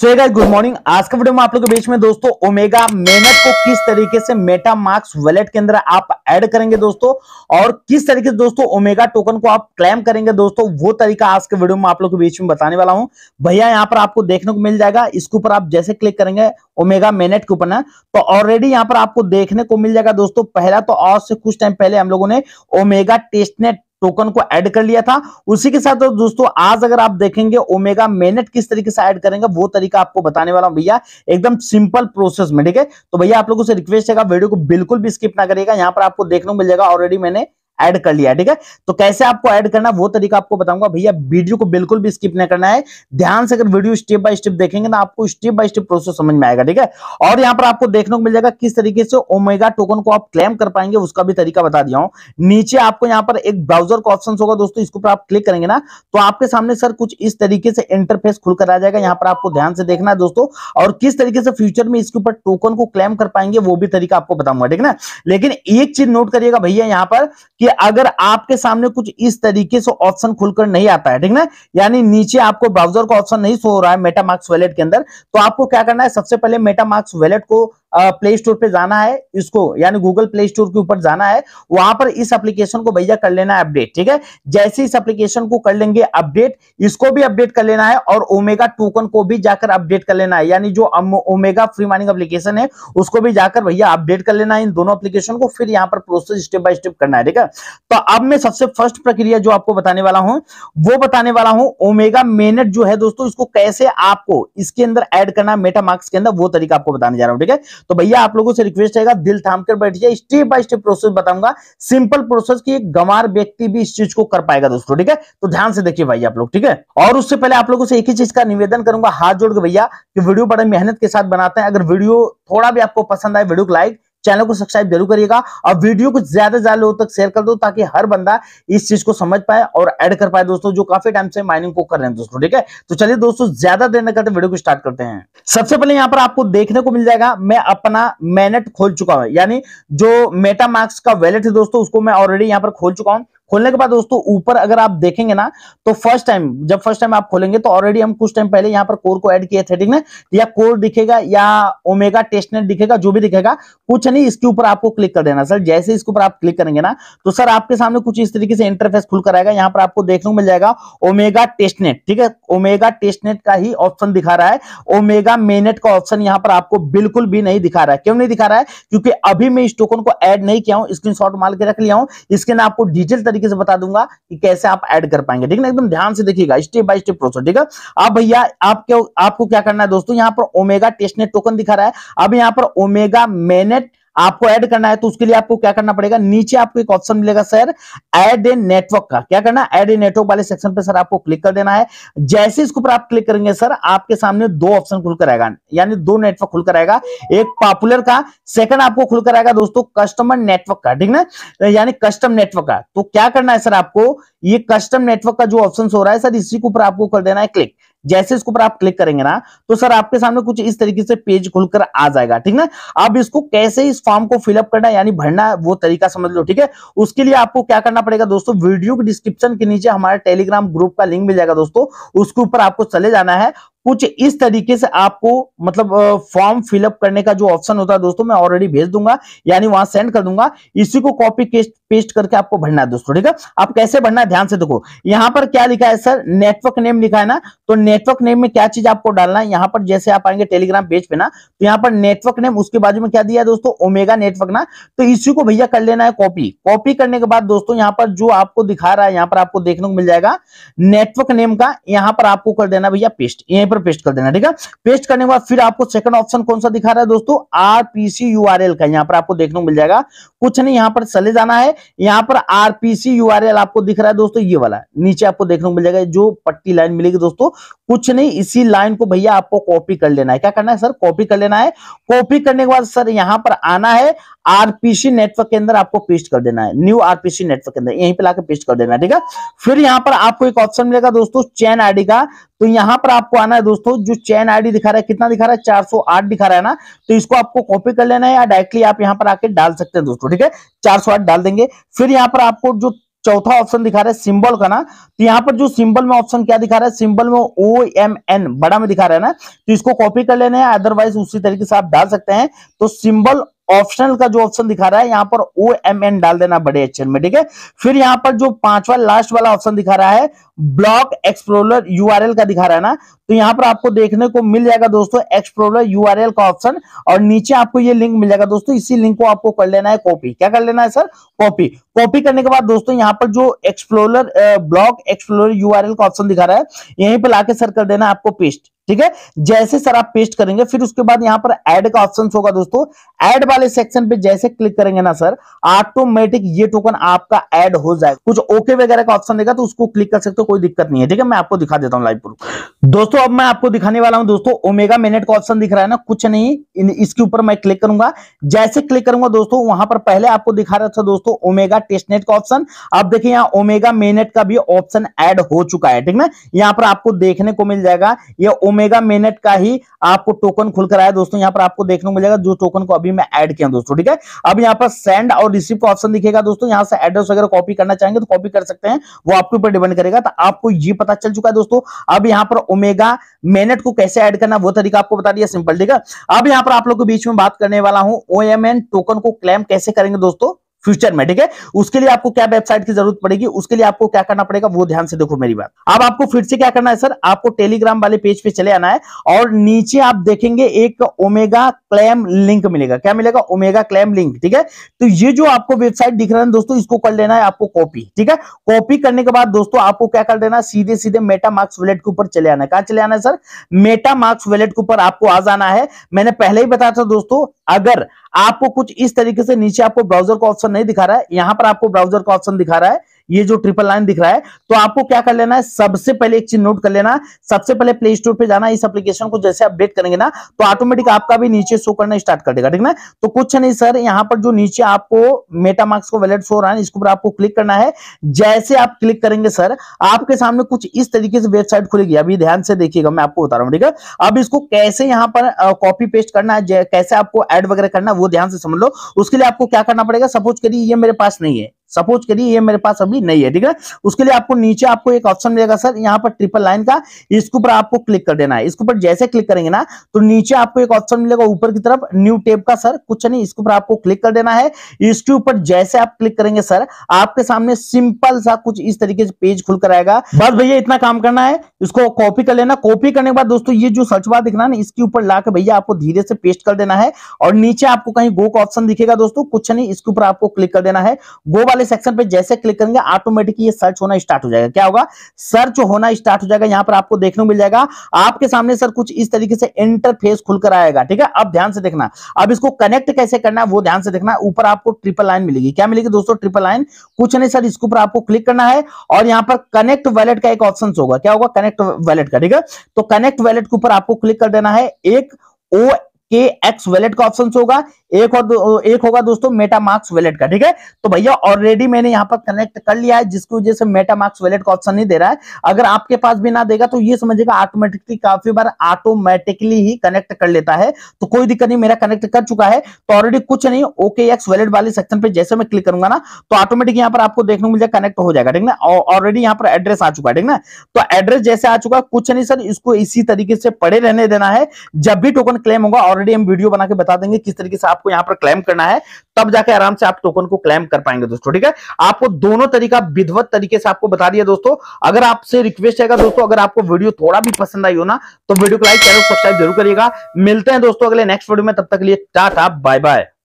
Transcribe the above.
so guys good morning आज का video में आप लोगों के बीच में दोस्तों ओमेगा मेहनत को किस तरीके से मेटा मार्क्स वॉलेट के अंदर आप ऐड करेंगे दोस्तों और किस तरीके से दोस्तों ओमेगा टोकन को आप क्लेम करेंगे दोस्तों वो तरीका आज के वीडियो में आप लोगों के बीच में बताने वाला हूं भैया यहाँ पर आपको देखने को मिल जाएगा इसके ऊपर आप जैसे क्लिक करेंगे ओमेगा मेनेट के ऊपर तो ऑलरेडी यहाँ पर आपको देखने को मिल जाएगा दोस्तों पहला तो आज से कुछ टाइम पहले हम लोगों ने ओमेगा टेस्टनेट टोकन को ऐड कर लिया था उसी के साथ तो दोस्तों आज अगर आप देखेंगे ओमेगा मेनेट किस तरीके से ऐड करेंगे वो तरीका आपको बताने वाला हूं भैया एकदम सिंपल प्रोसेस में ठीक है तो भैया आप लोगों से रिक्वेस्ट है वीडियो को बिल्कुल भी स्किप ना करिएगा यहां पर आपको देखने को मिल जाएगा ऑलरेडी मैंने ऐड कर लिया ठीक है तो कैसे आपको ऐड करना वो तरीका आपको बताऊंगा भैया वीडियो को बिल्कुल भी स्किप नहीं करना है ध्यान से अगर वीडियो स्टेप बाय स्टेप देखेंगे ना आपको स्टेप बाय स्टेप प्रोसेस समझ में आएगा ठीक है और यहां पर आपको देखने को मिल जाएगा किस तरीके से ओमेगा टोकन को आप क्लेम कर पाएंगे उसका भी तरीका बता दिया हूं नीचे आपको यहां पर एक ब्राउजर का ऑप्शन होगा दोस्तों इसके ऊपर आप क्लिक करेंगे ना तो आपके सामने सर कुछ इस तरीके से इंटरफेस खुलकर आ जाएगा यहां पर आपको ध्यान से देखना है दोस्तों और किस तरीके से फ्यूचर में इसके ऊपर टोकन को क्लेम कर पाएंगे वो भी तरीका आपको बताऊंगा ठीक है ना लेकिन एक चीज नोट करिएगा भैया यहां पर कि कि अगर आपके सामने कुछ इस तरीके से ऑप्शन खुलकर नहीं आता है ठीक ना यानी नीचे आपको ब्राउजर का ऑप्शन नहीं सो रहा है मेटामार्क्स वैलेट के अंदर तो आपको क्या करना है सबसे पहले मेटामार्क्स वैलेट को प्ले स्टोर पे जाना है इसको यानी गूगल प्ले स्टोर के ऊपर जाना है वहां पर इस एप्लीकेशन को भैया कर लेना है अपडेट ठीक है जैसे इस एप्लीकेशन को कर लेंगे अपडेट इसको भी अपडेट कर लेना है और ओमेगा टोकन को भी जाकर अपडेट कर लेना है यानी जो ओमेगा फ्री माइनिंग एप्लीकेशन है उसको भी जाकर भैया अपडेट कर लेना है इन दोनों एप्लीकेशन को फिर यहाँ पर प्रोसेस स्टेप बाय स्टेप करना है ठीक है तो अब मैं सबसे फर्स्ट प्रक्रिया जो आपको बताने वाला हूँ वो बताने वाला हूँ ओमेगा मेनेट जो है दोस्तों इसको कैसे आपको इसके अंदर एड करना मेटामार्क्स के अंदर वो तरीका आपको बताने जा रहा हूँ ठीक है तो भैया आप लोगों से रिक्वेस्ट रहेगा दिल थाम कर बैठ जाए स्टेप बाय स्टेप प्रोसेस बताऊंगा सिंपल प्रोसेस की एक गंवार व्यक्ति भी इस चीज को कर पाएगा दोस्तों ठीक है तो ध्यान से देखिए भाई आप लोग ठीक है और उससे पहले आप लोगों से एक ही चीज का निवेदन करूंगा हाथ जोड़ के भैया कि वीडियो बड़े मेहनत के साथ बनाते हैं अगर वीडियो थोड़ा भी आपको पसंद आए वीडियो को लाइक चैनल को सब्सक्राइब जरूर करिएगा और वीडियो को ज्यादा से ज्यादा लोगों तक शेयर कर दो ताकि हर बंदा इस चीज को समझ पाए और एड कर पाए दोस्तों जो काफी टाइम से माइनिंग को कर रहे हैं दोस्तों ठीक है तो चलिए दोस्तों ज्यादा देर न करते वीडियो को स्टार्ट करते हैं सबसे पहले यहाँ पर आपको देखने को मिल जाएगा मैं अपना मैनेट खोल चुका हूं यानी जो मेटा मार्क्स का वैलेट है दोस्तों उसको मैं ऑलरेडी यहाँ पर खोल चुका हूँ खोलने के बाद दोस्तों ऊपर अगर आप देखेंगे ना तो फर्स्ट टाइम जब फर्स्ट टाइम आप खोलेंगे तो ऑलरेडी हम कुछ टाइम पहले यहाँ पर कोर को ऐड किया ठीक है या कोर दिखेगा या ओमेगा टेस्टनेट दिखेगा जो भी दिखेगा कुछ नहीं इसके ऊपर आपको क्लिक कर देना सर जैसे इसके ऊपर आप क्लिक करेंगे ना तो सर आपके सामने कुछ इस तरीके से इंटरफेस खुल कर आएगा यहाँ पर आपको देखने को मिल जाएगा ओमेगा टेस्टनेट ठीक है ओमेगा टेस्टनेट का ही ऑप्शन दिखा रहा है ओमेगा मेनेट का ऑप्शन यहाँ पर आपको बिल्कुल भी नहीं दिखा रहा है क्यों नहीं दिखा रहा है क्योंकि अभी मैं इस टोकन को एड नहीं किया हूं स्क्रीन मार के रख लिया हूं इसके ना आपको डिजिटल तरीके तरीके से बता दूंगा कि कैसे आप ऐड कर पाएंगे ठीक है एकदम ध्यान से देखिएगा स्टेप बाय स्टेप प्रोसेस ठीक है अब भैया आपके क्या आपको क्या करना है दोस्तों यहाँ पर ओमेगा टेस्टनेट टोकन दिखा रहा है अब यहाँ पर ओमेगा मेनेट आपको ऐड करना है तो उसके लिए आपको क्या करना पड़ेगा नीचे आपको एक ऑप्शन मिलेगा सर ऐड ए नेटवर्क का क्या करना एड ए नेटवर्क वाले सेक्शन पे सर आपको क्लिक कर देना है जैसे इसके ऊपर आप क्लिक करेंगे सर आपके सामने दो ऑप्शन खुलकर आएगा यानी दो नेटवर्क खुलकर आएगा एक पॉपुलर का सेकंड आपको खुलकर आएगा दोस्तों कस्टमर नेटवर्क का ठीक ना यानी कस्टम नेटवर्क का तो क्या करना है सर आपको ये कस्टम नेटवर्क का जो ऑप्शन हो रहा है सर इसी के ऊपर आपको कर देना है क्लिक जैसे इसके ऊपर आप क्लिक करेंगे ना तो सर आपके सामने कुछ इस तरीके से पेज खुलकर आ जाएगा ठीक ना अब इसको कैसे इस फॉर्म को फिलअप करना यानी भरना वो तरीका समझ लो ठीक है उसके लिए आपको क्या करना पड़ेगा दोस्तों वीडियो के डिस्क्रिप्शन के नीचे हमारे टेलीग्राम ग्रुप का लिंक मिल जाएगा दोस्तों उसके ऊपर आपको चले जाना है कुछ इस तरीके से आपको मतलब फॉर्म फिलअप करने का जो ऑप्शन होता है दोस्तों मैं ऑलरेडी भेज दूंगा यानी वहां सेंड कर दूंगा इसी को कॉपी पेस्ट करके आपको भरना है दोस्तों ठीक है आप कैसे भरना है ध्यान से देखो यहां पर क्या लिखा है सर नेटवर्क नेम लिखा है ना तो नेटवर्क नेम में क्या चीज आपको डालना है यहां पर जैसे आप आएंगे टेलीग्राम पेज पे ना तो यहां पर नेटवर्क नेम उसके बाजू में क्या दिया है दोस्तों ओमेगा नेटवर्क ना तो इसी को भैया कर लेना है कॉपी कॉपी करने के बाद दोस्तों यहां पर जो आपको दिखा रहा है यहां पर आपको देखने को मिल जाएगा नेटवर्क नेम का यहां पर आपको कर देना भैया पेस्ट ये यहीं पर पेस्ट कर देना ठीक है पेस्ट करने के बाद फिर आपको सेकंड ऑप्शन कौन सा दिखा रहा है दोस्तों आरपीसी यूआरएल का यहाँ पर आपको देखने को मिल जाएगा कुछ नहीं यहाँ पर चले जाना है यहाँ पर आरपीसी यूआरएल आपको दिख रहा है दोस्तों ये वाला नीचे आपको देखने को मिल जाएगा जो पट्टी लाइन मिलेगी दोस्तों कुछ नहीं इसी लाइन को भैया आपको कॉपी कर लेना है क्या करना है सर कॉपी कर लेना है कॉपी करने के बाद सर यहाँ पर आना है आरपीसी नेटवर्क के अंदर आपको पेस्ट कर देना है न्यू आरपीसी नेटवर्क के अंदर यहीं पे लाकर पेस्ट कर देना है ठीक है फिर यहाँ पर आपको एक ऑप्शन मिलेगा दोस्तों चैन आईडी का तो यहाँ पर आपको आना है दोस्तों जो चैन आईडी दिखा रहा है कितना दिखा रहा है आठ दिखा रहा है ना तो इसको आपको कॉपी कर लेना है या डायरेक्टली आप यहाँ पर आके डाल सकते हैं दोस्तों ठीक है आठ डाल देंगे फिर यहाँ पर आपको जो चौथा ऑप्शन दिखा रहा है सिंबल का ना तो यहाँ पर जो सिंबल में ऑप्शन क्या दिखा रहा है सिंबल में ओ एम एन बड़ा में दिखा रहा है ना तो इसको कॉपी कर लेना है अदरवाइज उसी तरीके से आप डाल सकते हैं तो सिंबल ऑप्शनल का जो ऑप्शन दिखा रहा है यहाँ पर ओ एम एन डाल देना बड़े अक्षर में ठीक है फिर यहाँ पर जो पांचवा लास्ट वाला ऑप्शन दिखा रहा है ब्लॉक एक्सप्लोरर यूआरएल का दिखा रहा है ना तो यहाँ पर आपको देखने को मिल जाएगा दोस्तों एक्सप्लोरर यूआरएल का ऑप्शन और नीचे आपको ये लिंक मिल जाएगा दोस्तों इसी लिंक को आपको कर लेना है कॉपी क्या कर लेना है सर कॉपी कॉपी करने के बाद दोस्तों यहाँ पर जो एक्सप्लोरर ब्लॉक एक्सप्लोरर यूआरएल का ऑप्शन दिखा रहा है यहीं पर लाके सर कर देना आपको पेस्ट ठीक है जैसे सर आप पेस्ट करेंगे फिर उसके बाद यहां पर ऐड का ऑप्शन होगा दोस्तों ऐड वाले सेक्शन पे जैसे क्लिक करेंगे ना सर ऑटोमेटिक ये टोकन आपका ऐड हो जाएगा कुछ ओके वगैरह का ऑप्शन देगा तो उसको क्लिक कर सकते हो कोई दिक्कत नहीं है ठीक है मैं आपको दिखा देता हूँ लाइव प्रूफ दोस्तों अब मैं आपको दिखाने वाला हूँ दोस्तों ओमेगा मिनट का ऑप्शन दिख रहा है ना कुछ नहीं इसके ऊपर मैं क्लिक करूंगा जैसे क्लिक करूंगा दोस्तों वहां पर पहले आपको दिखा रहा था दोस्तों ओमेगा टेस्टनेट का ऑप्शन अब देखिए यहाँ ओमेगा मेनेट का भी ऑप्शन एड हो चुका है ठीक है यहाँ पर आपको देखने को मिल जाएगा ये ओमेगा मेनेट का ही आपको टोकन खुलकर आया दोस्तों यहाँ पर आपको देखने को मिलेगा जो टोकन को अभी मैं ऐड किया दोस्तों ठीक है अब यहाँ पर सेंड और रिसीव का ऑप्शन दिखेगा दोस्तों यहाँ से एड्रेस वगैरह कॉपी करना चाहेंगे तो कॉपी कर सकते हैं वो आपके ऊपर डिपेंड करेगा तो आपको ये पता चल चुका है दोस्तों अब यहाँ पर ओमेगा मेनेट को कैसे ऐड करना वो तरीका आपको बता दिया सिंपल ठीक है अब यहाँ पर आप लोग के बीच में बात करने वाला हूँ ओ टोकन को क्लेम कैसे करेंगे दोस्तों फ्यूचर में ठीक है उसके लिए आपको क्या वेबसाइट की जरूरत पड़ेगी उसके लिए आपको क्या करना पड़ेगा वो ध्यान से देखो मेरी बात अब आपको फिर से क्या करना है सर आपको टेलीग्राम वाले पेज पे चले आना है और नीचे आप देखेंगे एक ओमेगा क्लेम लिंक मिलेगा क्या मिलेगा ओमेगा क्लेम लिंक ठीक है तो ये जो आपको वेबसाइट दिख रहा है दोस्तों इसको कर लेना है आपको कॉपी ठीक है कॉपी करने के बाद दोस्तों आपको क्या कर देना सीधे सीधे मेटा मार्क्स वेलेट के ऊपर चले आना है कहा चले आना है सर मेटा मार्क्स वेलेट के ऊपर आपको आ जाना है मैंने पहले ही बताया था दोस्तों अगर आपको कुछ इस तरीके से नीचे आपको ब्राउजर का ऑप्शन नहीं दिखा रहा है यहां पर आपको ब्राउजर का ऑप्शन दिखा रहा है ये जो ट्रिपल लाइन दिख रहा है तो आपको क्या कर लेना है सबसे पहले एक चीज नोट कर लेना सबसे पहले प्ले स्टोर पे जाना इस एप्लीकेशन को जैसे अपडेट करेंगे ना तो ऑटोमेटिक आपका भी नीचे शो करना स्टार्ट कर देगा ठीक ना तो कुछ नहीं सर यहाँ पर जो नीचे आपको मेटामार्क्स को वैलेट शो रहा है इसके ऊपर आपको क्लिक करना है जैसे आप क्लिक करेंगे सर आपके सामने कुछ इस तरीके से वेबसाइट खुलेगी अभी ध्यान से देखिएगा मैं आपको बता रहा हूँ ठीक है अब इसको कैसे यहाँ पर कॉपी पेस्ट करना है कैसे आपको एड वगैरह करना है वो ध्यान से समझ लो उसके लिए आपको क्या करना पड़ेगा सपोज करिए ये मेरे पास नहीं है सपोज करिए ये मेरे पास अभी नहीं है ठीक है उसके लिए आपको नीचे आपको एक ऑप्शन मिलेगा सर यहाँ पर ट्रिपल लाइन का इसके ऊपर आपको क्लिक कर देना है इसके ऊपर जैसे क्लिक करेंगे ना तो नीचे आपको एक ऑप्शन मिलेगा ऊपर की तरफ न्यू टेप का सर कुछ नहीं इसके ऊपर आपको क्लिक कर देना है इसके ऊपर जैसे आप क्लिक करेंगे सर आपके सामने सिंपल सा कुछ इस तरीके से पेज खुलकर आएगा बस भैया इतना काम करना है इसको कॉपी कर लेना कॉपी करने के बाद दोस्तों ये जो सर्च बार दिखना ना इसके ऊपर ला भैया आपको धीरे से पेस्ट कर देना है और नीचे आपको कहीं गो का ऑप्शन दिखेगा दोस्तों कुछ नहीं इसके ऊपर आपको क्लिक कर देना है गो वाला वाले सेक्शन पे जैसे क्लिक करेंगे ऑटोमेटिक ये सर्च होना स्टार्ट हो जाएगा क्या होगा सर्च होना स्टार्ट हो जाएगा यहाँ पर आपको देखने को मिल जाएगा आपके सामने सर कुछ इस तरीके से इंटरफेस खुलकर आएगा ठीक है अब ध्यान से देखना अब इसको कनेक्ट कैसे करना है वो ध्यान से देखना ऊपर आपको ट्रिपल लाइन मिलेगी क्या मिलेगी दोस्तों ट्रिपल लाइन कुछ नहीं सर इसके ऊपर आपको क्लिक करना है और यहाँ पर कनेक्ट वैलेट का एक ऑप्शन होगा क्या होगा कनेक्ट वैलेट का ठीक है तो कनेक्ट वैलेट के ऊपर आपको क्लिक कर देना है एक ओ के एक्स वैलेट का ऑप्शन होगा एक और एक होगा दोस्तों मेटा मार्क्स वैलेट का ठीक है तो भैया ऑलरेडी मैंने यहां पर कनेक्ट कर लिया है जिसकी वजह से मेटा मार्क्स वैलेट का ऑप्शन नहीं दे रहा है अगर आपके पास भी ना देगा तो ये समझेगा ऑटोमेटिकली काफी बार ऑटोमेटिकली ही कनेक्ट कर लेता है तो कोई दिक्कत नहीं मेरा कनेक्ट कर चुका है तो ऑलरेडी कुछ नहीं ओके एक्स वैलेट वाले सेक्शन पर जैसे मैं क्लिक करूंगा ना तो ऑटोमेटिक यहां पर आपको देखने को मिल जाएगा कनेक्ट हो जाएगा ठीक ना ऑलरेडी यहां पर एड्रेस आ चुका है ठीक ना तो एड्रेस जैसे आ चुका कुछ नहीं सर इसको इसी तरीके से पड़े रहने देना है जब भी टोकन क्लेम होगा ऑलरेडी हम वीडियो बना के बता देंगे किस तरीके से आपको यहाँ पर क्लेम करना है तब जाके आराम से आप टोकन को क्लेम कर पाएंगे दोस्तों ठीक है आपको दोनों तरीका विधवत तरीके से आपको बता दिया दोस्तों अगर आपसे रिक्वेस्ट है दोस्तों अगर आपको वीडियो थोड़ा भी पसंद आई हो ना तो वीडियो को लाइक चैनल सब्सक्राइब जरूर करिएगा मिलते हैं दोस्तों अगले नेक्स्ट वीडियो में तब तक लिए टाटा बाय बाय